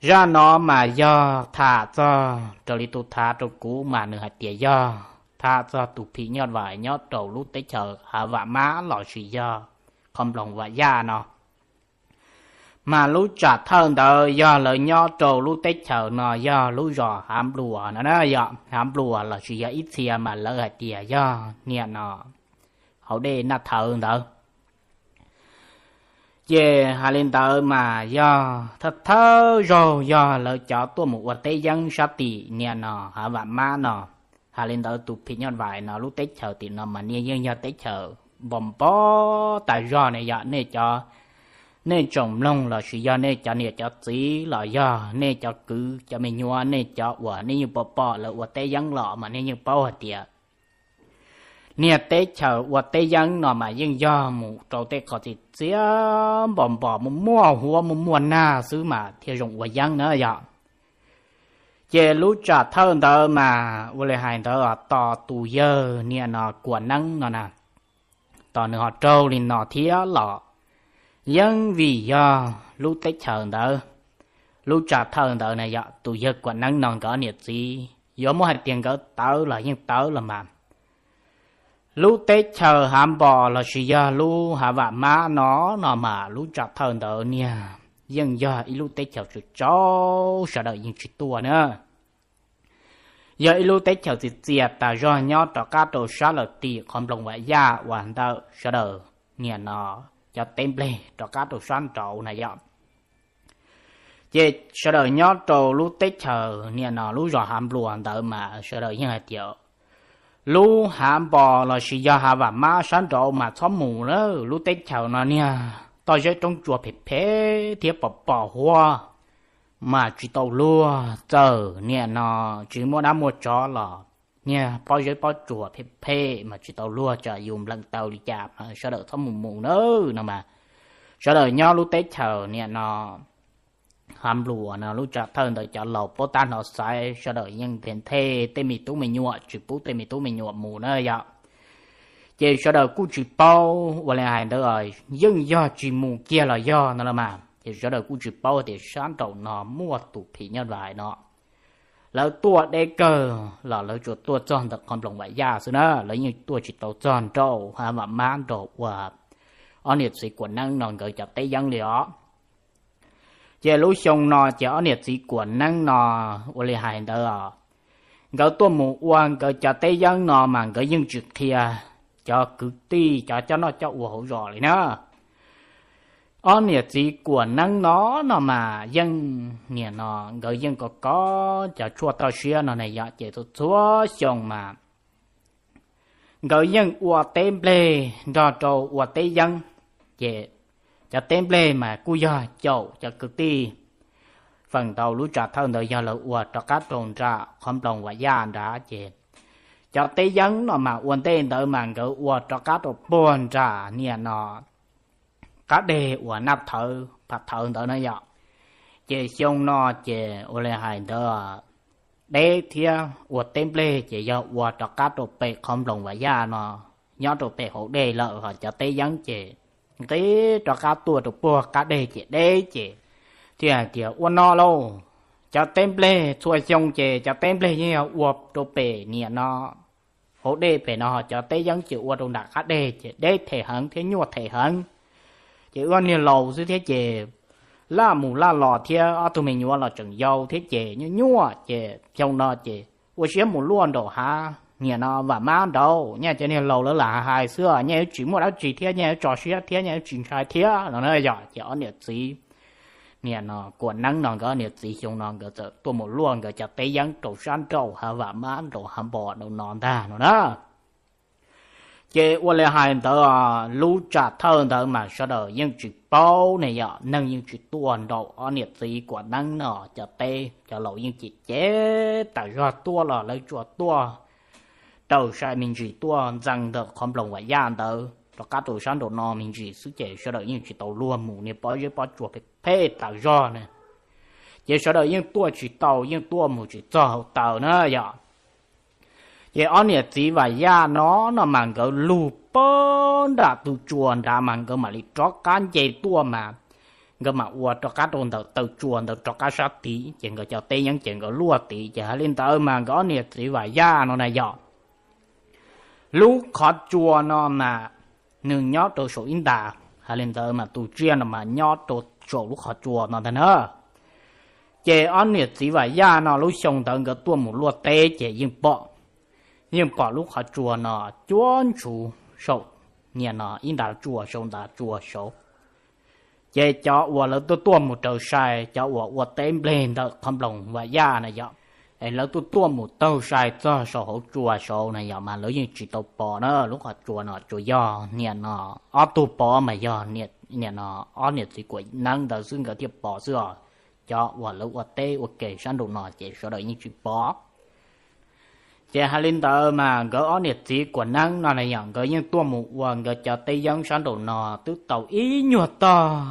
do nó mà do thả cho trở đi tu thả trong cũ mà nửa hạt tía do thả cho tụ phí nhọt vải nhọt trầu lút tới chợ hạ vạ má lòi suy do không lòng vạ da nó mà lú trả thân đỡ do lời nhọ trầu lú tết chở nọ do lú rò hám lùa nó nó do hám lùa là chỉ do ít xìa mà lỡ hạt tìa do nhẹ nó hậu đê nà thân đỡ chế hà linh tờ mà do thật thơ rồi do lỡ cho tôi một vật tế dân sa tỷ nè nọ hà vạn ma nọ hà linh tờ tụ phi nhân vải nọ lúc tế chờ thì nọ mà nè dân do tế chờ bom bó tại do này dạ nè cho nè trồng lông là sự do nè cho nè cho tí là do nè cho cứ cho mình nhua nè cho quả nè như bò bò là vật tế dân lọ mà nè như bao hạt tiệt nhiệt tế chờ và tế dân nó mà dân do mù trâu tế có thì chế bòm bò mù mua hùa mù mua na xứ mà thì rộng và dân dạ. nữa vậy chế lũ trả thân đó mà vô lệ hành đó là tò tù dơ nè nó của năng nó nà tò nữa họ trâu thì nó thía lọ dân vì do lũ tế chờ đó lũ trả thân đó này vậy dạ, tù dơ của năng nó có nhiệt gì do mua hạt tiền có tớ là nhưng tớ là mà lu tế chờ hàm bò là sự gia lu hà vạ má nó nó mà lu trả thần đỡ nha dân giờ ít lu tế chờ sự cho sợ đợi những sự tua nữa giờ ít lu tế chờ sự tiệt ta do nhau trò cá đồ xa là tì còn lòng vải da hoàn đỡ sợ đợi nha nó cho tên lê trò cá đồ xoan trậu này dọn chế sợ đợi nhau trò lu tế chờ nha nó lu rõ hàm luôn đỡ mà sợ đợi như hạt tiệt lu hàm bò là sĩ gia hà và ma sáng độ mà xóm mù nữa, lu tết chào nó nha tôi sẽ trong chùa phép phê thiếp bò bò hoa mà chỉ tàu lua chờ nè nó chỉ mua đá mua chó là nha bao giờ bao chùa phép phê mà chỉ tàu lua chờ dùng lần tàu đi chạp, sau đó xóm mù mù nữa nè mà sau đó nhau lu tết chào nè nó ham lùa nó lúc cho thân đời cho lộc, bố ta nó sai cho đời nhân tiền thế tê mi tú mi nhua chụp bố tê mi tú mi nhua mù nơi vậy chỉ cho đời cú chụp bao và lại hàng đó rồi dân do chụp mù kia là do nó là mà chỉ cho đời cú chụp bao thì sáng đầu nó mua tụ phí nhân lại nó lỡ tua đế cơ là lỡ chuột tua tròn được con lòng vậy da xưa nữa lỡ như tua chỉ tàu tròn trâu hà mà mang đồ và anh hiệp sĩ của năng nòng gửi chặt tây dân liệu chế lũ sông nọ chế ở nhiệt sĩ của năng nọ ô lì hài đỡ gấu tua mù uang gấu cho tây dân nọ mà gấu dân trực kia cho cứ ti cho cho nó cho ủa hổ rõ lại nữa ở nhiệt sĩ của năng nó nọ mà dân nhiệt nọ gấu dân có có cho chua tao xia nọ này dạ chế tôi chúa sông mà gấu dân ủa tên lê đo trâu ủa tây dân, chế cho temple mà cú do chậu cho cực ti phần đầu lũ trả thân đời do lỡ ua cho các trồn ra không đồng và gia đã chết cho tế dân nó mà uốn tên đời mà gỡ ua cho các trồn buồn ra nè nó các đề ua nắp thở phát thở đời nó dọ chế xong nó chế ô lê hài đời đế thia ua temple chế do ua cho các trồn bệ không đồng và gia nó nhớ trồn bệ hậu đề lợi họ cho tế dân chế cái trò cá tua trò bùa cá đê chỉ đê chỉ thì à chỉ uôn no lâu cho tem ple xuôi sông chỉ cho tem ple như uộp trò bể nia nó hổ đê bể nó cho tê dân chỉ uôn trò đạc cá đê chỉ đê thể hận thế nhua thể hận chỉ uôn nia lâu dưới thế chỉ la mù la lò thế ở à, tụi mình nhua là chừng dâu thế chỉ như nhua chỉ trong nó chỉ uôn xem mù luôn đồ ha nhà nó và má đâu, nhà cho nên lâu lỡ là hai xưa nhà chỉ một đó chỉ thiết nhà trò xuyên thiết nhà chỉ sai thiết nó nói giờ chỉ ở nhiệt gì nhà nó của năng nó có nhiệt gì chúng nó có tự tôi một luôn cái chặt tây dân trầu san trầu hà và má trầu hà bò đầu nón ta nó đó chế qua lại hai tờ lũ trả thơ tờ mà sao đó nhưng chỉ bao này giờ nâng nhưng chỉ tuần đầu ở nhiệt gì của năng nó chặt tây cho lâu nhưng chỉ chế tại do tua là lấy chùa tua đầu sai mình chỉ tua rằng được không lòng và gian tớ và các tổ sản đồ nó mình chỉ sức trẻ sẽ đó những chỉ tàu luôn mù nè bỏ dưới bỏ chuột cái phê tàu do nè chế sẽ đó những tua chỉ tàu những tua mù chỉ cho tàu nữa dạ chế ông nè chỉ và gia nó nó mang cái lù bơ đã tu chuồn đã mang cái mà đi trót cán chế tua mà ngơ mà ua cho cá đồn đầu tàu chuồn đầu cho cá sát tí chỉ cái cho tây những chỉ cái lúa tí chả lên tàu mà gõ nè chỉ và gia nó này dọn lúc khó chua nó mà nương nhót đồ số in đà hay lên tới mà tu chuyên mà nhót đồ số lúc khó chua nó thế nữa chế ăn nhiệt gì vậy ya nó lúc xong tờ cái tua một lúa tê chế yên bỏ yên bỏ lúc khó chua nó chuyên chủ số nhà nó in đà chua số đà chua số chế cho ua lỡ tua tua một trời sai cho ua ua tên lên tờ không lòng và ya này vậy ai lỡ tôi tua một sai cho sổ hậu chùa sổ này giờ mà lỡ như chỉ tàu bò nó lúc họ chùa nó chùa do nè nó ó tu bò mà do nè nè nó ó gì của năng đầu xương cả thiệp bò xưa cho và lỡ và tê và kể sang đồ nó chỉ sổ đợi như chỉ bò chỉ hai linh tờ mà gỡ ó nè gì của năng nó này giờ gỡ như tua một quần gỡ cho tây dân sang đồ nó tứ tàu ý nhuột to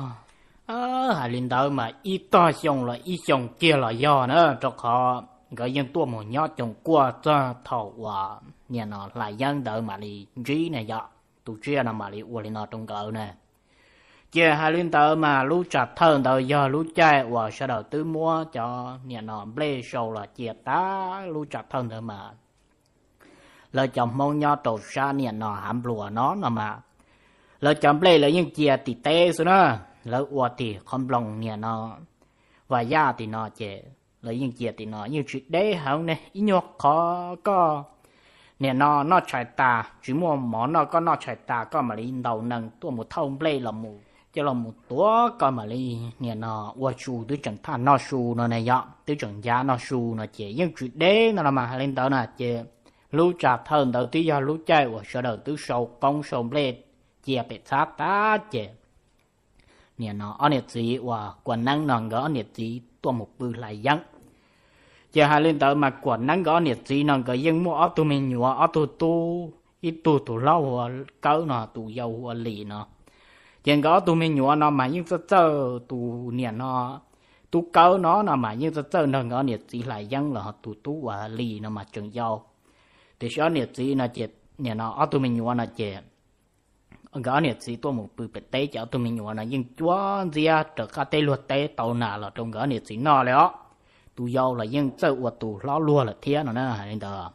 hai linh tờ mà ý to xong là ý xong kia là do nữa cho họ gọi dân tua một nhóm chồng qua cho thầu và nhà nó lại dân đợi mà đi trí này dọ tụ chia nó mà đi uo lên nó trong cỡ nè chia hai liên tờ mà lú chặt thân tờ giờ lú chạy và sau đầu tứ mua cho nhà nó bê show là chia tá lú chặt thân tờ mà lời chồng mong nhau tổ sa nhà nó hàm lùa nó nó mà lời chồng bê lời những chia tỉ tê số nó lời uo thì không lòng nhà nó và gia thì nó chạy lấy những chiếc thì nó như chuyện đấy không nè ít nhọc khó có nè nó nó chạy ta chỉ mua mỏ nó có nó chạy ta có mà lấy đầu nâng tua một thông play là một cho là một tua có mà lấy nè nó qua chu tứ chẳng tha nó su nó này dọ tứ chẳng giá nó su nó chỉ nhưng chuyện đấy nó là mà lên đầu là chỉ lú trà thân đầu tí do lú chơi và sợ đầu tứ sâu công sông lên chia bị sát ta chỉ nè nó anh nè gì và quần năng nó anh nè gì tua một bự lại dặn giờ hai lên tới mặt quần nắng gõ nhiệt gì nó cái dân mua ô tô mình nhua ô tô tu ít tu tu lâu hoa cỡ nó tu dầu hoa lì nó dân gõ tu mình nhựa nó mà nhưng sao chơi tu niệm nó tu cỡ nó nó mà nhưng sao chơi nó gõ nhiệt gì lại dân là tu tu hoa lì nó mà trường dầu thì sao nhiệt gì nó chết niệm nó ô tô mình nhua nó chết gõ nhiệt gì tôi một bự bệt tế cho tôi mình nhua nó nhưng chúa gì à trở cả tê luật tê tàu nào là trong gõ nhiệt gì nó rồi tu yêu là yên châu của tu lo lúa là thiên nữa nè đó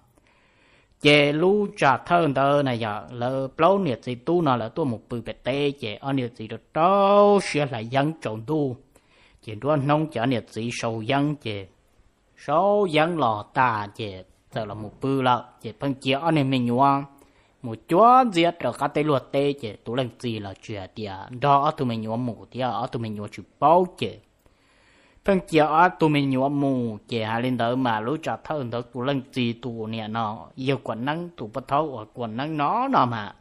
chế lu trả thân đó này giờ lỡ lâu nhiệt gì tu nó là tu một bự bệt tê chế ở nhiệt gì được tao sẽ là dân trộn tu chế đó nông chả nhiệt gì sầu dân chế sầu dân lò ta chế giờ là một bự là chế phân chia ở nên mình nhua một chúa giết rồi cả tê luật tê chế tu làm gì là chuyện tiền đó tu mình nhua mù tiền ở tu mình nhua chụp bao chế phân chia ở tụi mình nhỏ mù chỉ hà linh đó mà lối trả thân đó tụi lần gì tụi nè nó yêu quần năng tụi bắt thấu ở quần năng nó nó mà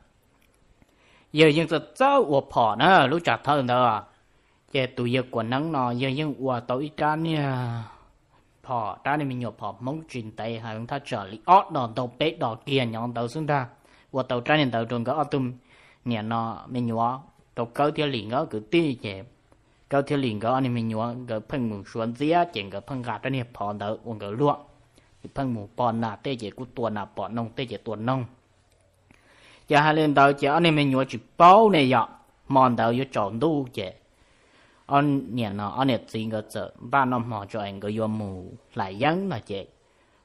giờ nhưng tụi cháu ở phò nữa lối trả thân đó à. chỉ tụi yêu quần năng nó giờ nhưng ở tối cha nè phò cha nên mình nhỏ phò mong chuyện tay hà chúng ta trở lý ót đó đầu bé đó kia nhọn đầu xuống ta ở tàu trai nên tàu trường có ở tum nè nó mình nhỏ tàu cỡ theo liền đó cứ tin chẹp cái thiên linh cái anh mình nhớ cái phần mù xuân dĩa chuyện cái phần gạt trên hiệp họ đó uống cái luộc cái phần mù bòn là tê chỉ của tuần là bòn nông tê chỉ tuần nông giờ hai lần đầu chỉ anh mình nhớ chỉ bao này vậy mòn đầu yêu chọn đủ chỉ anh nhà nó anh này tiền cái chữ ba năm họ cho anh cái yêu mù lại giống là chỉ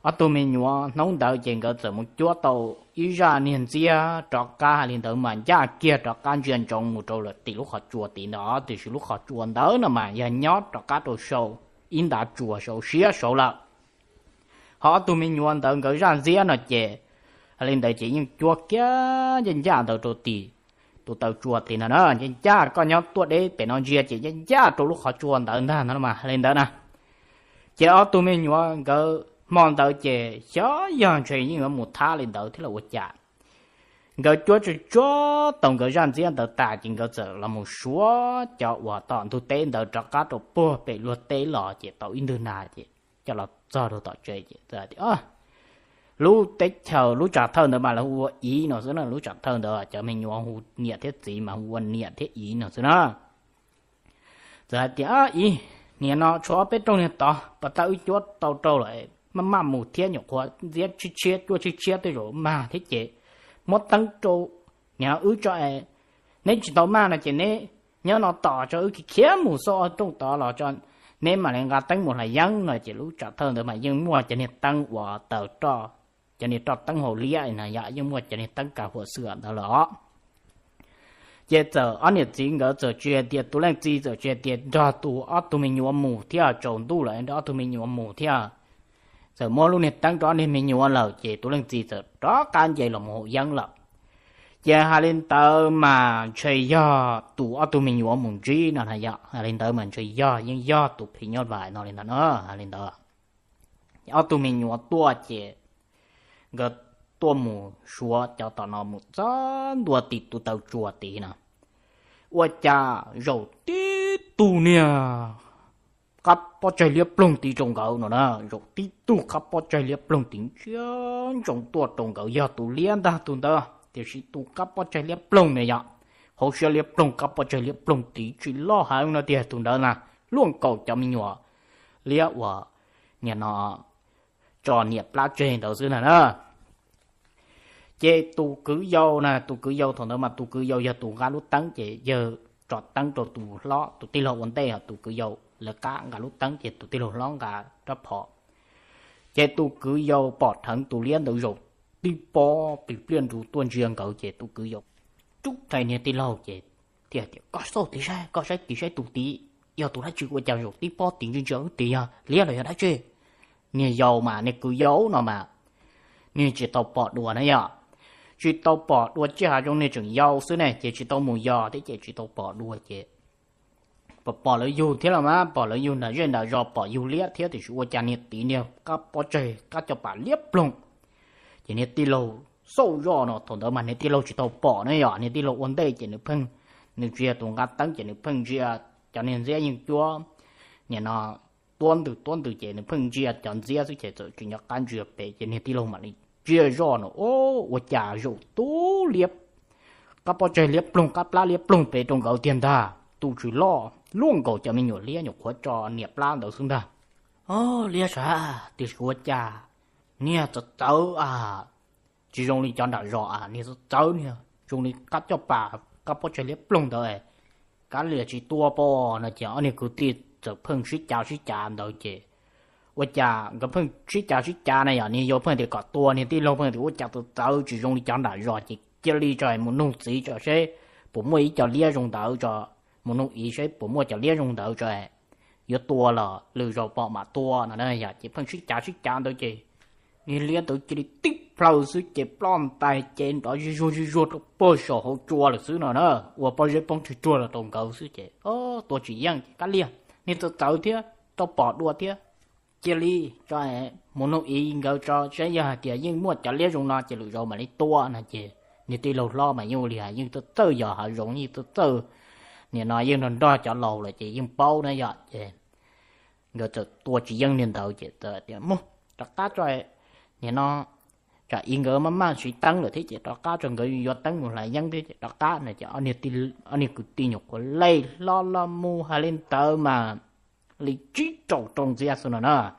ở tụi mình nhỏ nông đỡ chuyện cái từ một chỗ tàu ý ra niên chia trọ ca liền tới mà cha kia trọ ca chuyện trong một chỗ là tỷ lúc họ chùa tỷ nó thì lúc họ chùa đỡ nó mà giờ nhớ trọ ca đồ sâu in đã chùa sâu xía sâu lợ họ tụi mình nhỏ tới cái ra chia nó chè liền tới chỉ những chùa kia dân cha tới chỗ tỷ tụi tàu chùa thì nó nó dân cha có nhớ tuổi đấy để nó chia chỉ dân cha chỗ lúc họ chùa đó nó mà lên đỡ nè chỉ ở tụi mình nhỏ cái mong tờ chè chó dọn chuyện như một tha lên tờ thế là quật chả gỡ chúa chúa chúa tổng gỡ rằng riêng tờ tà chỉ gỡ giờ là một số cho hòa tọn thu tên tờ trọ các trọ bùa bị luật tế lò chỉ tàu in đơn nà chỉ cho là cho đồ tỏ chơi chỉ giờ thì ơ lú tế chờ lú trả thân nữa mà là hùa ý nó xưa là lú trả thân nữa cho mình nhua hù niệm thế gì mà hùa niệm thế ý nó xưa là giờ thì ơ ý niệm nó chúa biết trong niệm tỏ bắt tao chúa tao trâu lại mà mà mù thiên nhỏ khó giết chi chết đua chi chết tôi rồi mà thế chị một tăng trâu nhà ư cho ai nên chỉ tao mà là chỉ nên nhớ nó tỏ cho ư cái kia mù so trong tỏ là cho nên mà lên gà tăng một là dân là chị lúc trả thơ mà dân mua chỉ nên tăng và tờ cho chỉ nên trọt tăng hồ lia này dạ nhưng mua chỉ nên tăng cả hồ sửa đó lọ giờ giờ anh nhớ chỉ ngỡ giờ chuyện tiền tôi lên chỉ giờ chuyện tiền đó tôi ở tôi mình nhuộm mù theo chồng tôi lại đó tôi mình nhuộm mù theo sợ mua luôn hết tăng cho nên mình nhiều lời chị tôi lên gì sợ đó can chị là một dân lợ giờ hai lên tờ mà chơi do tụ ở tụ mình nhiều một trí nó là do hai lên tờ mình chơi do nhưng do tụ thì nhau vài nó lên tờ nó hai lên tờ ở tụ mình nhiều tua chị gật tua mù xua cho tao nó một trăm tua tí tụ tao chùa tí nè ua cha rầu tít tù nè bỏ chạy liệp lông tí trong gạo nó nè rồi tí tu khá bỏ chạy liệp lông tí chân trong tua trong gạo giờ tu liên ta tu ta thì sĩ tu khá bỏ chạy liệp lông này ya hậu sĩ liệp lông khá bỏ chạy liệp lông tí chỉ lo hai nó tiền tu đó nè luôn cầu chấm nhỏ liệt hòa ờ, nhà nó cho nghiệp lá trên đầu dưới này nè chế tu cứ dâu nè tu cứ dâu thằng đó mà tu cứ dâu giờ tu gá lút tăng chế giờ trọt tăng cho tu lo tu ti lo vấn đề tu cứ dâu là cả ngà lúc tăng chết tụ tì lô lông ngà rập họ chế tụ cứ dâu bỏ thẳng tụi liên đầu rộng tì bỏ bị liên rủ tuần riêng cậu chết tụ cứ dâu chúc thầy nè tì lâu chết thì à, à có số thì sai có sai thì sai tụi tí giờ tụi nó chưa qua chào rộng tì bỏ tiền riêng chữ tí à liên rồi đã chơi nè giàu mà nè cứ dấu nó mà nè chế tàu bỏ đùa nó nhở à. chỉ tàu bỏ đùa chứ hà trong này chẳng dâu xứ này chỉ tàu mù giò thế chế chỉ tàu bỏ đùa chết bỏ bỏ lỡ dù thế là má bỏ lỡ dù là chuyện là do bỏ dù liếc thế thì chúa cha nhiệt tí nè các bỏ trời các cho bà liếc luôn chỉ nhiệt tí lâu sâu do nó thằng đó mà nhiệt tí lâu chỉ tàu bỏ nó nhỏ nhiệt tí lâu ổn đây chỉ nó phăng nếu chia tụng gạt tăng chỉ nó phăng chia cho nên dễ những chúa nhà nó tuôn từ tuôn từ chỉ nó phăng chia nên dễ sự chỉ cho chuyện nhạc can chưa bể chỉ nhiệt tí lâu mà đi chia do nó ô ô cha dù tú liếc các bỏ trời liếc luôn các lá liếc luôn bể trong gạo tiền ta tu chỉ lo cổ cho mình nhổ lia nhổ khóa trò niệm lan đầu xương ta ô lia sa thì khóa cha nia tớ tớ à chỉ dùng đi cho đã rõ à nia tớ tớ dùng đi cắt cho bà cắt bỏ chơi liếp lông đời cá lia chỉ tua bò nó chỉ ở nia cứ tiệt tớ phun xí chào xí chà đầu chị ủa cha cái phun xí chào xí chà này à nia vô phun thì có tua nia tí lông phun thì ủa cha tớ tớ chỉ dùng đi cho đã rõ chị chơi đi chơi muốn nung xí cho xe bụng mấy cho lia dùng tớ cho một nụ ý sẽ bổ mua cho liên dùng đầu rồi yếu tua là lừa rồi bỏ mà tua nó đây giờ chỉ phân suy trả suy trả tôi chỉ như liên tôi chỉ đi tiếp plau suy chỉ plom tay trên đó rồi rồi rồi rồi bỏ sổ hậu chua là suy nó nữa và bỏ rồi bông chua là tổng cầu suy chỉ ô tôi chỉ yang cá liên nên tôi tao thế tôi bỏ đua thế chỉ li cho em một nụ ý ngầu cho sẽ giờ thì nhưng mua trả liên dùng nó chỉ lừa rồi mà đi tua là chỉ nên tôi lâu lo mà yêu liền nhưng tôi tự giờ họ giống như tôi tự 你那应人大家老了，就应包那呀，这我就多去应领导去的点么？大家在你那在应个慢慢去等了，这些大家整个要等过来，应的大家呢就按你的按你个地肉过来，拉拉木还领导嘛，你去找中这是哪呢？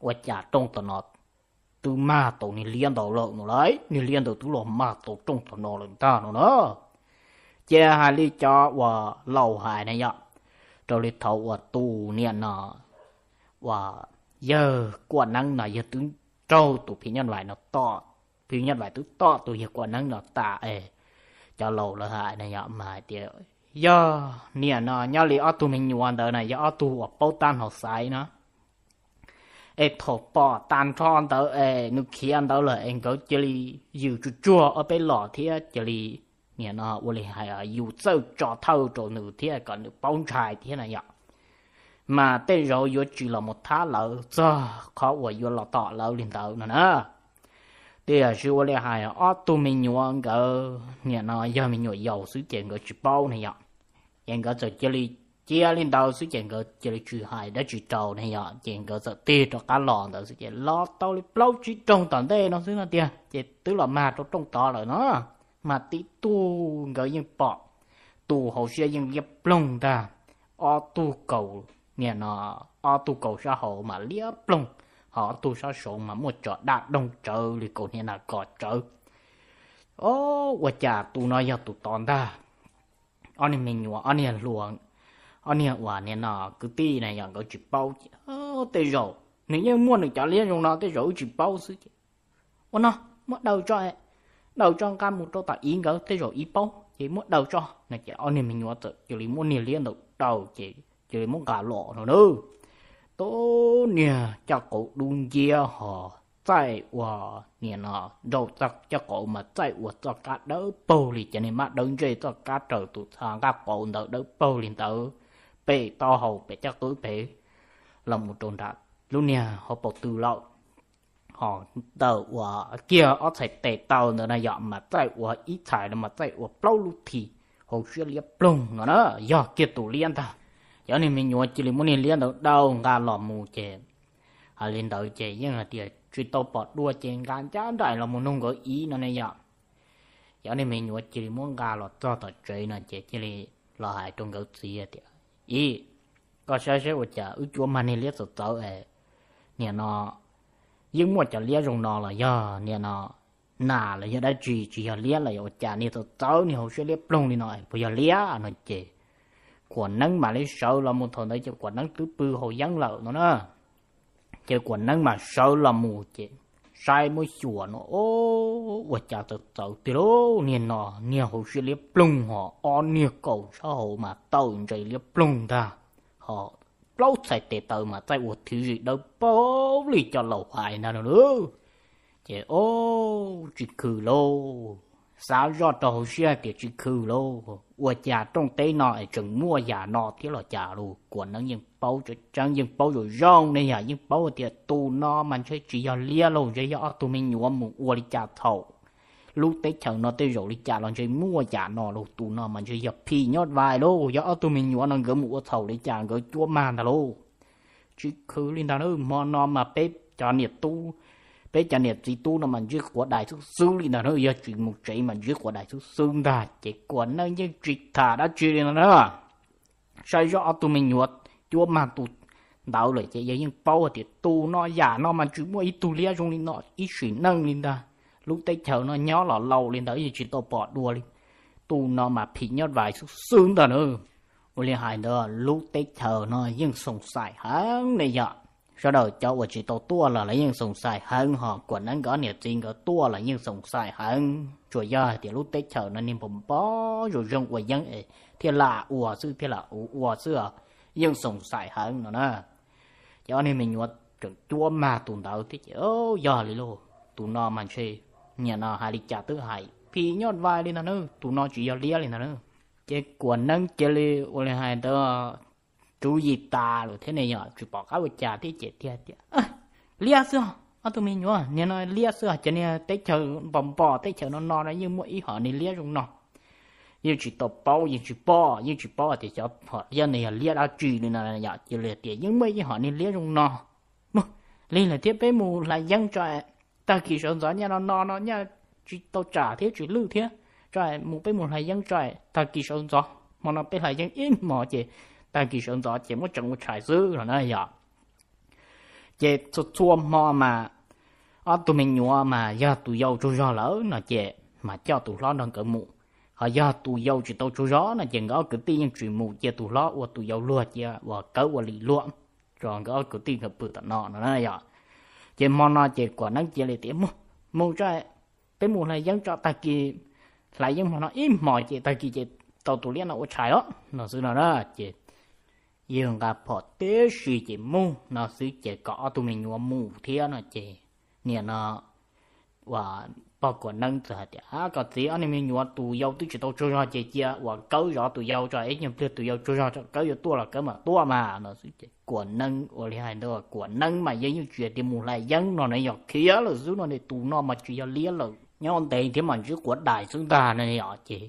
我家中的那。tôi ma tổ ni liên đầu lộ nó lấy ni liên đầu tôi lo ma tổ trong tổ nó lên ta nó nó chia hà lý cho và lâu hài này nhở rồi lý thầu và nọ và giờ quả năng nọ giờ tướng trâu tụ phi nhân loại nó to phi nhân loại tướng to tụ giờ quả năng nó tạ cho lâu là hài này mà tiệt giờ niên nọ nhớ lý ở tụ mình nhuận đời này giờ ở tụ ở bao tan học sai nữa ê thổ tan cho anh tớ ê nu khi anh anh có chơi lý dù chua ở bên lọ thì chơi lý 你呢？我哩还啊有走找头找牛天个牛帮柴天那样，嘛得肉有煮了么？他老这靠我有老大老领导了呢。对啊，是我哩还啊都没用个，你呢也没用药水见个去包那样，人家在这里家领导是见个这里去还得去找那样，人家在对着干浪的是见老到哩老去种当地那是那点，这都了嘛都种大了呢。mà tí tu ngỡ yên bỏ tu hồ xe yên yếp lông ta o tu cầu nghe nó o tu cầu sao hồ mà liếp lông họ tu sao số mà một chỗ đạt đông trợ lì cổ nghe là có trợ ô quả chả tu nói cho tu toàn ta anh em mình nhua anh em luồng anh em quả nghe nó cứ tí này giờ có chỉ bao ô tê rồi nếu như mua được trả liên rồi nó tê rồi chỉ bao sự chứ ô nó mất đầu cho ấy đầu cho cam một trâu tại ý ngỡ thế rồi ý bao chỉ muốn đầu cho này chỉ ông niềm mình nhớ tự chỉ lý muốn niềm liên đầu đầu chỉ chỉ muốn cả lọ nó nữa tố nè cho cậu đun chia họ tại và nè nó đầu tặc cho cậu mà tại và cho cả đỡ bầu liền cho nên mà đừng chơi cho cả trở tụt thằng các cậu đỡ đỡ bầu liền tự bể to hầu bể cho cứ bể là một trồn đạt luôn nè họ bỏ từ lậu 哦，到我叫我才得到呢那样嘛，在我一踩了嘛，在我暴露体，好学里蹦了呢，要给都练的，要你们我这里没你练到到俺老母姐，啊练到姐因为爹最到把多钱干家带了么弄个一呢那样，要你们我这里没俺老做到追呢姐这里老还中个职业的，咦，搞小小我家我专门的练手走哎，你呢？nhưng mà chả lia rồng nó là giờ nè nó nà là giờ đã chỉ chỉ giờ lia là giờ chả nè tôi tớ nè hồi xưa lia plong đi nói bây giờ lia à, nó chê của nắng mà lấy sợ là một thằng đấy chứ của nắng tứ bư hồi giăng lợ nó nè chứ của nắng mà sợ là mù chê sai mới chùa nó ô và chả tớ tớ tớ lô nè nó nè hồi xưa lia plong họ on nè cầu xã hội mà tao chạy lia plong ta họ lâu sai tệ tờ mà tay uột thứ gì đâu bố lì cho lầu hoài nào nữa chị ô chị khử lô sao do tàu xe thì chị khử lô ua chả trong tay nọ chừng mua giả nọ thì là chả lù của nó nhưng bao cho chẳng nhưng bao rồi rong này à nhưng bao thì tu nó mà chơi chỉ do lia lô chơi do tụi mình nhuộm một ua đi chả thầu lúc tết chờ nó tới rồi đi trả nó chơi mua trả nó lúc tụ nó mà chơi nhập phi nhót vài lô giờ tụi mình nhót nó gỡ mũ thầu để trả gỡ chúa màn thà lô chứ cứ lên đó mà nó mà bếp cho nhiệt tu bé cha nè chỉ tu nó mình chỉ của đại sư sư đi nó nói giờ chuyện một chuyện mình chỉ của đại sư sư ta chỉ của nó như chuyện thà đã chuyện nó sai rõ tụi mình nhuột chúa mà tụt đạo lời chỉ giờ những bao thì tu nó giả nó mà chỉ mua ít tu lia trong đi nó ít chuyện nâng lên ta lúc tới chờ nó nhó lọ lâu lên tới chuyện tôi bỏ đua đi, tu nó mà phí nhót vài sướng ta nữa ôi liên hải nữa lúc tới chờ nó nhưng sùng sài hắn này giờ sau đó cháu của chị tôi tua là lấy nhưng sùng sài hắn họ quần ăn gõ nhiệt tình gõ tua là nhưng sùng sài hắn chùa giờ thì lúc tới chờ nó nên bấm bó rồi dùng của dân ấy thì là ủa sư thì là ủa sư à nhưng sùng sài hắn nữa nè cho nên mình nhớ chuẩn chua mà tụi đạo thì ô giờ lì luôn, tụi nó mà chơi nhà nó hai lịch trả tự hại phi nhót vai lên nó tụ nó chỉ giao lia lên nó chế quần nâng chế li ô lên hai tớ chú gì ta rồi thế này nhở chú bỏ cá trả thế chết thiệt thiệt lia xưa à tụi mình nhớ nhà nó lia xưa cho nên tới chờ bầm bò tới chờ nó no nó nhưng mỗi họ này lia trong nó như chỉ tập bao như chỉ bò như chỉ bò thì cho họ giờ này lia đã chửi nên là nhở chỉ liệt tiền nhưng mấy họ này lia trong nó lên là tiếp với mù là dân cho ta kỳ sơn gió nha nó no nó nha, chỉ tao trả thế chỉ lưu thế trời một bên một hai dân trời ta kỳ sơn gió mà nó bên hai dân yên mỏ chị ta kỳ sơn gió chỉ một trận một trải dư là nó giờ chị chua chua mò mà ở tụi mình nhua mà giờ tụi dâu chú gió lỡ nó chị mà cho tụi lo đang cỡ mụ họ giờ tụi dâu chỉ tao chú gió nó chừng có cứ tiên chuyện mụ chị tụi lo và tụi dâu lúa chị và cỡ và lì lụa còn có cái tiên hợp bự tận nọ nó là giờ chỉ mong nó chỉ quả nó chỉ là tiếng mu mu cho ấy tới mu này giống cho ta kỳ lại giống mà nó im mỏi chỉ ta kỳ chỉ tàu tụ liên nó ô trái đó nó xứ nó đó chỉ dùng cả bỏ tế gì chỉ mu nó xứ chỉ có tụi mình mua mu thế nó chỉ nè nó và bao của nâng từ hạt á có tí anh em nhua tụ yêu tụi chỉ tao chơi ra chơi chia và câu rõ tụ yêu cho ấy nhầm biết tụ yêu chơi ra cho câu yêu tua là cái mà tua mà nó suy chế của nâng và lý hai đó của nâng mà giống như chuyện thì mù lại dân nó này nhọc kia là giữ nó này tụ nó mà chỉ yêu lia là nhau tiền thì mà chứ của đại chúng ta này họ chế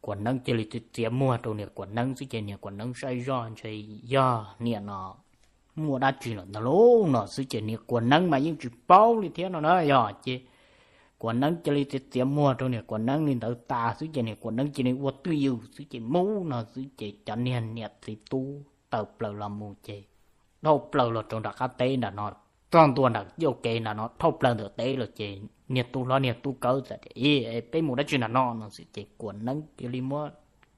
của nâng chơi lịch chế mua đồ này của nâng suy chế này của nâng say do chơi do niệm nó mua đa chuyện là nó lố nó suy chế này của nâng mà những chuyện bao thì thế nó nói họ chế quần nắng chơi li tiệm mua thôi nè quần nắng lên tự ta suy chuyện nè quần nắng chỉ này quật tuy yêu suy chuyện mũ nó suy chuyện cho nên nhẹ thì tu tập lầu làm mù chê thâu lầu là trong đặc tế là nó toàn tuần là yêu kê là nó thâu lầu được tế là chơi nhẹ tu lo nhẹ tu cỡ là ý cái mù đã chuyện là nó nó suy chuyện quần nắng chơi li mua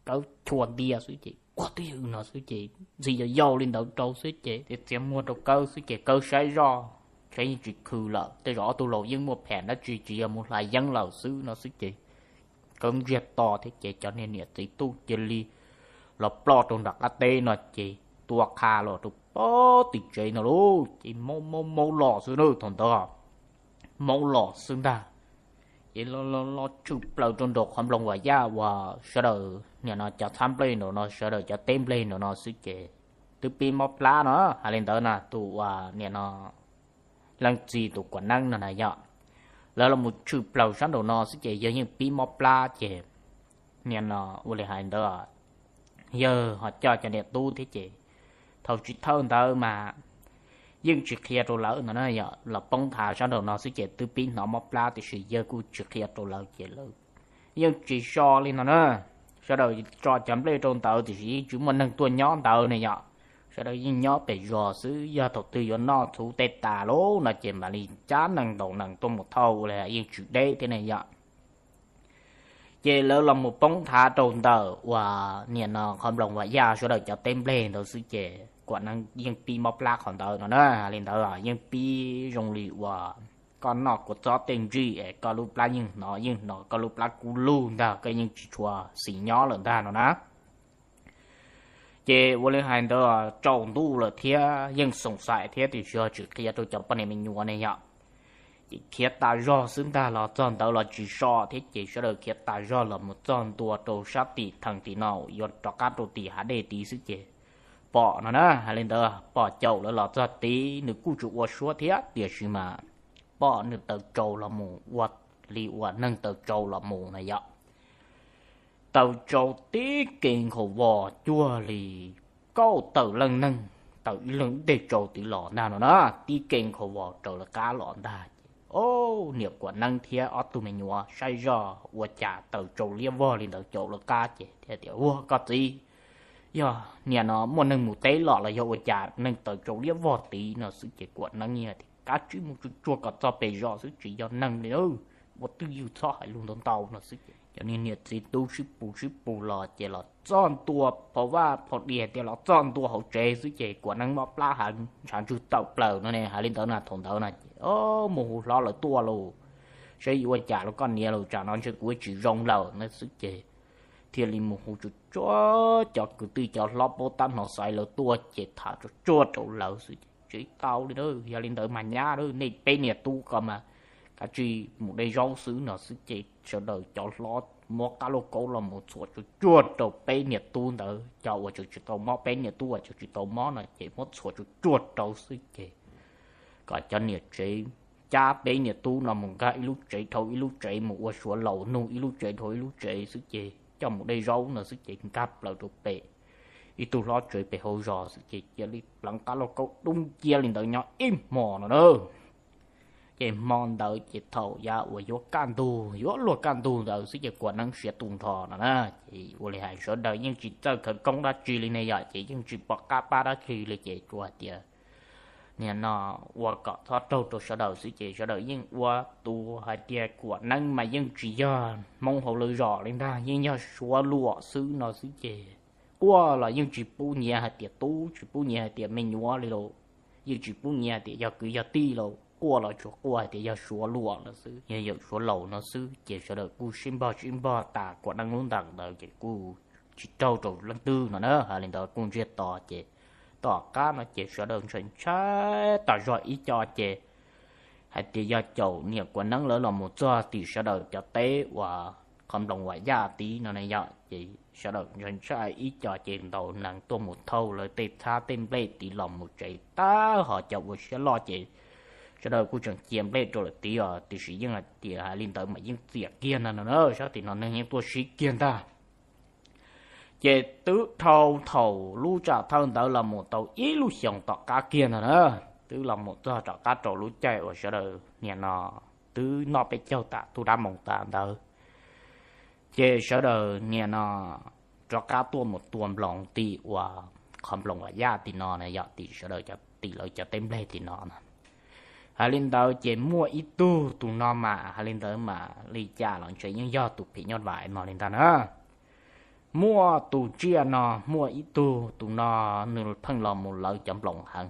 cỡ chuồn đi à suy chuyện quá tuy yêu nó suy chuyện gì giờ giàu lên đầu trâu suy chuyện thì tiệm mua trâu cỡ suy chuyện cỡ sai rồi thấy chỉ khư là tới rõ tôi lộ dân một phèn nó chỉ chỉ một lại dân lầu xứ nó xứ chỉ công việc to thế chị cho nên nè tí tu chân ly là plo trong đặc a tê nó chị tua kha lọ tu bó tí chị nó lô chị mô mô mô lò xứ nó thằng đó mô lò xứ ta chị lo lo lo chụp lầu trong đột không lòng ngoài da và sau đó nhà nó cho tham play nó nó sau đó cho tem play nó nó xứ chị từ pin móc lá nó hà lên tới nè tụ à nhà nó lăng trì tổ quả năng là này nhở, lỡ là một chữ bầu sáng đầu nó sẽ chỉ giờ như pi mò pla chỉ nên nó vô lệ hại đó giờ họ cho cho đẹp tu thế chị thầu chỉ thâu thơ mà nhưng chỉ khi tôi lỡ nó nói giờ là bông thả sáng đầu nó sẽ chỉ từ pi nó mò pla thì sự giờ của chuyện kia tôi lỡ chị lỡ nhưng chỉ so lên nó nữa sau đầu cho chấm lên trong tàu thì chỉ chúng mình đang tuần nhóm tờ này nhở cho đó nhỏ để dò xứ do thổ tư do nó thú tê tà lố là chỉ mà đi chán năng đầu năng tôm một thâu là yêu chủ đế thế này vậy chế lỡ lòng một bóng thả trồn tờ và nhìn nó không lòng và da cho đời cho tem lên đầu sư chế quả năng yên pi mọc lạc hòn tờ nó đó lên tờ là yên pi rồng lì và con nọ của gió tên gì ấy có lúc lá nhưng nó nhưng nó có lúc lá cú lù ta cái nhưng chỉ chùa xì nhỏ lợn ta nó đó chế vô lý hành đó trọng tu là thế nhưng sống sai thế thì chưa chữ kia tôi chẳng bao mình nhua này nhở chỉ kia ta do xứng ta là chọn đó là chỉ so thế chỉ cho được kia ta do là một chọn tua đầu sát tỷ thằng tỷ nào yon cho cá đầu tỷ hạ đề tỷ sức chế bỏ nó đó hà lên đó bỏ chậu là là ra tí nửa cú chủ qua số thế tiền gì mà bỏ nữ tờ chậu là mù quạt li quạt nâng tờ chậu là mù này nhở tàu cho tí kiện hồ vò chua lì câu tàu lần nâng tàu lần để cho tí lọ nà nó đó tí kiện hồ vò trở là cá lọ đà ô niệm của nâng thia ở tụi mình nhua sai giờ và trả tàu cho liên vò lên tàu cho là cá chứ thế thì ô có gì giờ nè nó một nâng một tế lọ là do và trả nâng tàu cho liên vò tí nó sự chỉ của nâng như thì cá chữ một chút chua có cho bề rõ sự chỉ do nâng nữa ừ. một tư yêu cho hãy luôn tàu nó sự chỉ cho nên เนี่ยสิตู้ชิปูชิปูหลอเจหลอซ่อนตัวเพราะว่าพอเดียเจหลอซ่อนตัวเขาเจซื้อเจกว่านั่งมอปลาหันฉันจุดเต่าเปล่านั่นเองหาลินเต่าหน้าถงเต่าหน้าโอ้โมโหล้อหลอตัวโลใช้อยู่ว่าจ่าแล้วก็เนี่ยเราจ่านอนใช้กูจีรองเรานั่นซื้อเจเทียริโมโหจุดจ้อจอกกูตีจอล้อโปตันหอใส่เราตัวเจถ้าจุดจ้อเราซื้อเจเต่าเลยเด้อหาลินเต่ามันยาเด้อในเป็นเนี่ยตู้ก็มา cả chi một đây rau xứ nó sẽ chỉ cho đời cho lo mua cá lô cố là một số chú chuột đầu bé nhiệt tu nữa cho ở chỗ chú tàu mò bé nhiệt tu ở chỗ chú tàu mò này chỉ một số chú chuột đầu xứ chỉ cả cho nhiệt chế cha bé nhiệt tu là một cái lúc chế thầu lúc chế một quả sủa lẩu nung lúc chế thôi lúc chế xứ chỉ cho một đây rau nó xứ chỉ cặp là đầu bé ý tu lo chế bé hậu rò xứ chỉ chỉ lăng cá lô cố đúng chia lên tới nhỏ im mò nó đâu chỉ mong đợi chỉ thầu ya của yo can tu yo luật can tu đỡ sự chỉ của năng sẽ tung thọ nữa nè chỉ của lại hai số đỡ nhưng chỉ cho khởi công đã chỉ lên này vậy chỉ nhưng chỉ bỏ cả ba đã chỉ lên chỉ chùa tiệt nè nó qua cọ thoát trâu trâu sợ đầu sự chỉ sợ đầu nhưng qua tu hai tiề của năng mà nhưng chỉ do mong hậu lời rõ lên ra nhưng do số lụa sự nó sự chỉ qua là nhưng chỉ bu nhà hai tiề tu chỉ bu nhà hai tiề mình nhua lên rồi nhưng chỉ bu nhà tiề giờ cứ giờ ti rồi 过了就过 thì giờ số lụa nó sư nhưng số lầu nó sư chỉ sợ được cu xin bao xin bao ta quả đang luôn đằng đời chỉ cu chỉ trâu trâu lăng tư nó nữa hà lên đó cũng giết to chỉ to cá nó chỉ sợ được sẵn trái ta rồi ý cho chỉ hay thì giờ chầu nhiều quả nắng lỡ là một giờ thì sợ được cho tế và không đồng ngoại gia tí nó này giờ chỉ sợ được sẵn trái ý cho chỉ đầu nàng tôi một thâu lời tê tha tên thì lòng một chạy ta họ chầu sẽ lo chỉ cho đời cô chẳng chiếm lấy rồi tí ở ờ, tí sĩ dân là tí hà ờ, linh tới mà dân tiệt kia là nó sao thì nó nâng những tôi sĩ kia ta chế tứ thâu thầu lu trả thân tới là một tàu ý lu xiong tọt cá kia là nó tứ là một tàu trả cá trổ lũ chạy ở sao đời nhà nó tứ nó bị châu tạ tu đã mong tạ tới chế sao đời nhà nó cho cá tuôn một tuôn lòng tí và không lòng là da tì nó này giờ tì sao đời cho tì lợi cho tem lê tì nó nè hà linh đầu chỉ mua ít tu tụ no mà hà linh tới mà lì cha lòng chuyện nhưng do tụ phí nhót vải mà linh ta nữa mua tụ chia nó mua ít tu tụ no nửa phân lòng một lợi chấm lòng hẳn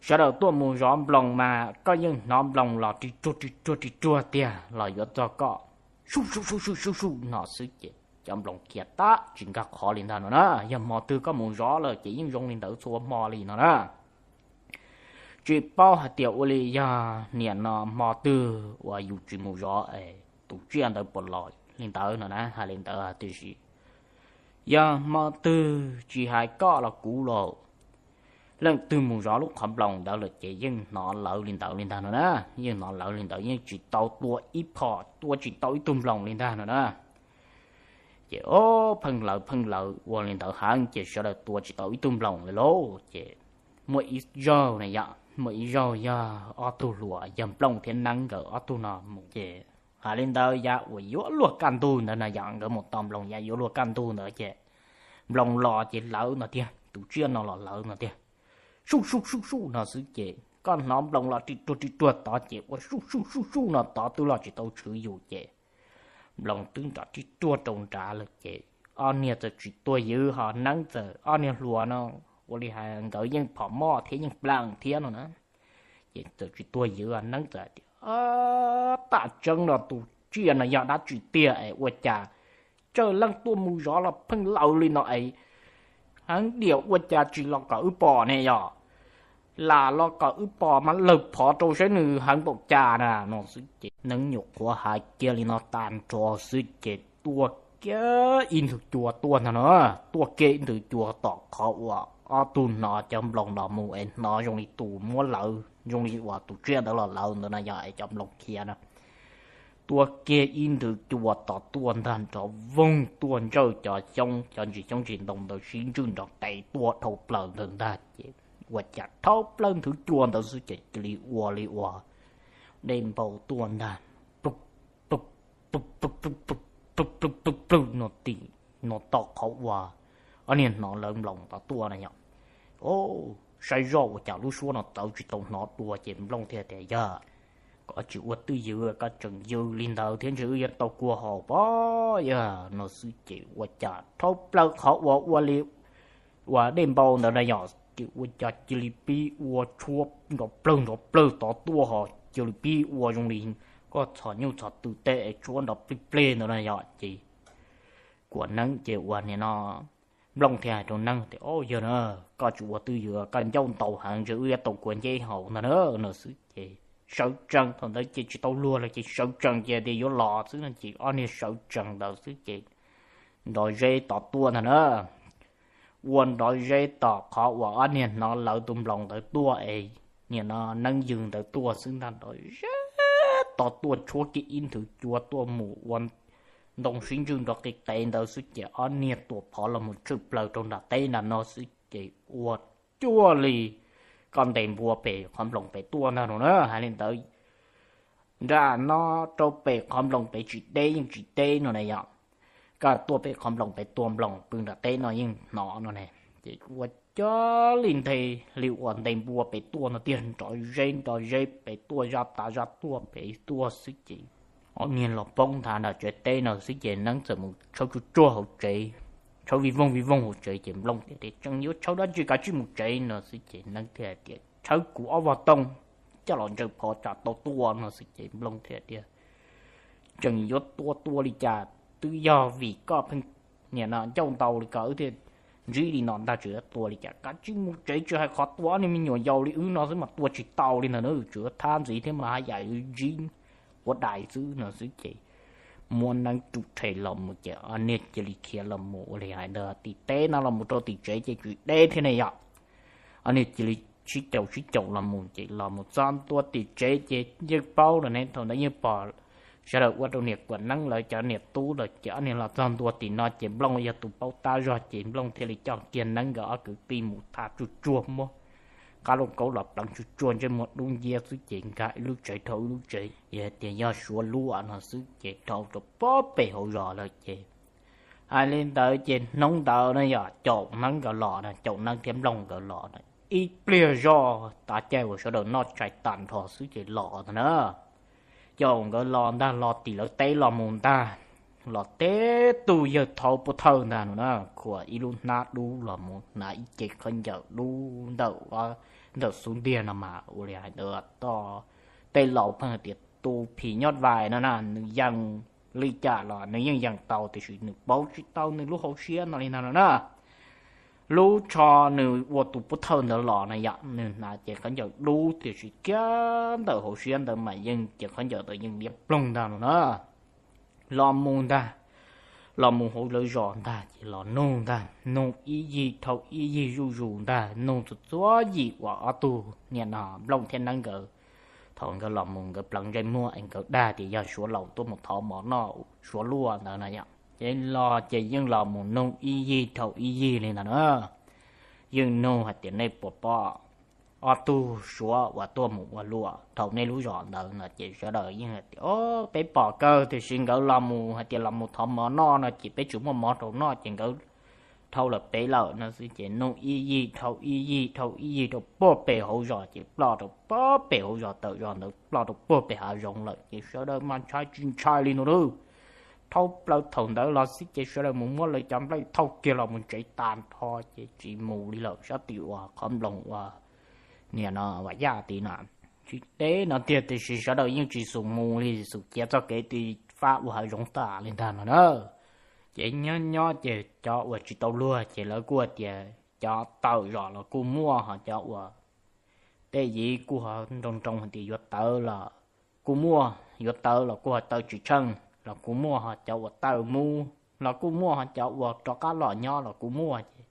sau đó tôi mua rõ lòng mà có những nó lòng lọ chỉ chua chỉ chua chỉ chua tia lọ gió cho cọ su su su su su su nó sứ chỉ chấm lòng kia ta chính các khó linh ta nữa nhưng mà tôi có mua rõ là chỉ những rong linh tử xua mò linh nó nè chỉ bao hạt tiểu ô li ya niệm nó mò từ và dù chỉ mù gió ấy tụ chuyện tới bột lòi lên tới nữa nè hai lên tới thứ gì ya mò từ chỉ hai có là cũ lộ lần từ mù gió lúc khẩm lòng đã là chế nhưng nó lỡ lên tới lên tới nữa, nè nhưng nó lỡ lên tới nhưng chỉ tàu tua ít phò tua chỉ tàu ít tung lòng lên tới nữa, nè chị ô phân lợi phân lợi và lên tới hàng chị sợ là tua chỉ tàu ít tung lòng lên lô chị mỗi ít giờ này vậy mỗi giờ giờ ở tu lúa dầm lòng thiên năng gỡ ở tu nọ một chế hà lên tàu ya ủi yếu lúa can tu nữa là dạng gỡ một tòm lòng ya yếu lúa can tu nữa chế lòng lò chế lỡ nữa tia tụ chưa nó lò lỡ nữa tia su su su su nó xứ chế con nó lòng lò chỉ tuột chỉ tuột tỏ chế ủa su su su su nó tỏ tu lò chỉ tàu chữ dù chế lòng tương tỏ chỉ tuột trồng trả lực chế anh nhớ chỉ tuột dữ họ nắng giờ anh nhà lúa nó ูลหารเกยวยังผอมหม้อเทียังปลังเทียนนะยังจะตัวเยอะนั่งจะเออตาจังเราะตัวเจียนเนาะยังได้จีเตียไอ้วัวจ่าเจอหลังตัวมือจ้าละพึ่งเหล่าลยเนาไอ้ฮันเดียววัวจ่าจีล็อกก็อุปอเนี่ยลาล็อกก็อุปอมันหลบพอโตเช่หนือฮันตกจ่าน่ะน้องสุดเจ็ดนั่งหยกหัวหายเกลียลนอตันจอสุดเจ็ดตัวเกออินถึงจัวตัวนะเนาะ ตัวเกออินถึงจัวตอกเขาว่า à tu nó chấm lòng nó mua em nó dùng đi tu mua lợ dùng đi qua tu chuyện đó là lâu nữa này dạy chấm lòng kia nè tua kia in được chùa tỏ tuần thần cho vung tuần châu cho trong cho chỉ trong chuyển đồng đầu xin chương đọc tay tua thâu lần thần ta chỉ và chặt thâu lần thứ chuồn đầu sư chỉ li hòa li hòa nên bầu tuần thần bục bục bục bục bục bục bục bục bục nó tì nó tỏ khó hòa anh em nó lớn lòng và tua này nhở ô say rõ của cháu lúc xưa nó tao chỉ tao nó tua chém lòng thế thế giờ có chữ vật tư dừa có chừng dư linh đầu thiên chữ yên tàu cua họ bó giờ nó sự chỉ của cha thâu lợn họ và và liệu và đêm bao nó này nhỏ chữ của cha chữ li pi và chúa nó plung nó plung tàu tua họ chữ li pi và dùng linh có thọ nhiều thọ tự tệ chúa nó ple ple nó này nhỏ chỉ của nắng chịu và này nó lòng thè trong năng thì ô giờ nè có chủ tư giờ cần dâu tàu hàng rồi uya tàu quần dây hậu nè nó nó sứ chị sáu trăng thằng đấy chỉ chỉ tàu lúa là chỉ sáu trăng chị đi vô lò sứ là chị ăn đi sáu trăng đầu sứ chị đòi dây tỏ tua nè nó quần đòi dây tỏ khó và ăn nè nó lỡ tùm lòng tới tua ấy nè nó nâng dừng tới tua sứ là đòi dây tỏ tua chúa chị in thử chúa tua mù quần đồng sinh dương đó cái tên đó sự chỉ ăn nhiệt tổ phó là một chút lâu trong đó tên là nó sự chỉ uột chua lì còn tên bùa bể không lòng bể tua nào nữa hai nên tới ra nó cho bể không lòng bể chỉ đê nhưng chỉ đê nó này ạ cả tua bể không lòng bể tuom lòng bưng đó tên nó nhưng nó nó này chỉ uột cho linh thì liệu ổn tên bùa bể tua nó tiền trói dây trói dây bể tua ra ta ra tua bể tua sự chỉ ở miền lộc bông là chuyện tây nào sĩ chuyện nắng sợ một cháu chú chua hậu chị cháu vì vong vì vong hậu chị chuyện long tiệt tiệt chẳng nhớ cháu đã chỉ cả chỉ một chị nào sĩ chuyện nắng tiệt tiệt cháu cũ ở vào tông cho lòng chơi phò trả tàu tua nào sĩ chuyện long tiệt tiệt chẳng nhớ tua tua đi trả tự do vì có phần nhà nào trong tàu thì cỡ thì dưới đi nón ta chữa cả cả chứ chế chưa hay khó tua nên mình nhỏ dầu đi ư nó sẽ mà tua chỉ tàu đi là nó chữa tham gì thế mà giải dưới của đại sứ nó sẽ chỉ muốn năng chụp thể là một cái anh à, ấy chỉ là kia là một lệ hại đó thì tế nó là một trò thì chế chế chuyện đế thế này ạ anh à, ấy chỉ là chỉ chầu chỉ chầu là một chỉ là một gian tua thì chế chế như bao là nên thằng nó như bỏ sẽ được qua trong nhiệt quần năng lợi cho nhiệt tu rồi cho nên là gian tua thì nó chỉ long giờ tụ bao ta rồi chỉ long thì là chọn tiền năng gỡ cứ tìm một thà chua chua mua cá lông cẩu lập đằng chú chuồn trên một đung dê sư chỉnh cái lúc chạy thâu lúc chạy giờ tiền do xua lúa anh họ sư chạy thấu cho bó bể hậu rõ là chạy ai lên tới trên nông tờ nó giờ trộn nắng cả lọ này trộn nắng thêm lông cả lọ này ít bia do ta chơi của số đồ nó chạy tàn thọ sư chạy lọ nữa trộn cái lọ ta lọ tỷ lọ tê lọ mùn ta lọ tê tu giờ thâu bút thâu nè nó của ilu na đu lọ mùn na ít chạy không giờ đu đầu à. đợt xuống bia nằm mà ủa lại đợt to tay lẩu phần tiệt tu phì nhót vài nó là dân lý trả là nó dân dân tàu thì sự nữ báo chí tàu nữ lúc hậu xuyên nó lên nó nó lú cho nữ vô tụ bất thân đó lọ này dạ nữ là chỉ cần giờ lú thì sự chán tờ hậu xuyên tờ mà dân chỉ cần giờ tờ dân điệp lông đó nó lo môn ta lo mù hồ lo giòn ta chỉ lo nông ta nông ý gì thâu ý gì ru ru ta nông tụ tố gì quả ở tu nhà nọ lòng thiên năng gỡ thằng cái lo mù cái plăng dây mua anh gỡ đa thì do số lầu tôi một thọ mỏ nọ số lúa nọ này nhở chỉ lo chỉ nhưng lo mù nông ý gì thâu ý gì này nọ nhưng nông hạt tiền này bỏ bỏ ở tu sửa và tu mù và lúa thầu nên lúa giòn đó là chỉ sợ đời như là ó bé bỏ cơ thì xin gấu làm mù hay thì làm mù thọ mỏ no nó chỉ bé chúng mà mỏ thầu nó chỉ gấu thâu là bé lợ nó sẽ chỉ nông y y thâu y y thâu y y thâu bỏ bé hậu giò chỉ bỏ thâu bỏ bé hậu giò tự giòn được bỏ thâu bỏ bé hạ rộng lợi chỉ sợ đời mà trai chuyên trai lên nó thâu bỏ thầu đó là sẽ chỉ sợ đời muốn mua lại chăm lấy thâu kia là mình chạy tàn thôi chỉ chỉ mù đi lợ sẽ tiêu à không lòng à nhà nó và gia thì nó để nó tiệt thì chỉ sau đó những chỉ số mù thì số kia cho cái thì phát và giống ta lên ta nó đó chỉ nhớ nhớ chỉ cho và chỉ tàu lúa chỉ lỡ của chỉ cho tàu rõ là cô mua họ cho và để gì cô họ trong trong thì vô tàu là cô mua vô tàu là cô họ tàu chỉ chân là cô mua họ cho và tàu mua là cô mua họ cho và cho cá lọ nho là cô mua chỉ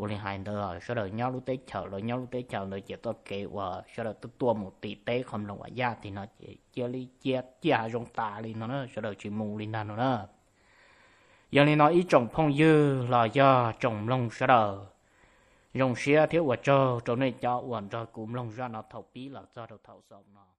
我连还的，说到鸟路在桥了，鸟路在桥了，就到给我，说到都多么地带看了我呀，thì nó chỉ li chia chia rong ta li nó nó, 说到 chỉ mù li nó nó. Giờ li nó ít trồng phong dư là do trồng lông 说到 rong xía thiếu quả cho, trồng này cho uẩn cho cũng lông ra nó thầu bí là do đầu thầu sống nó.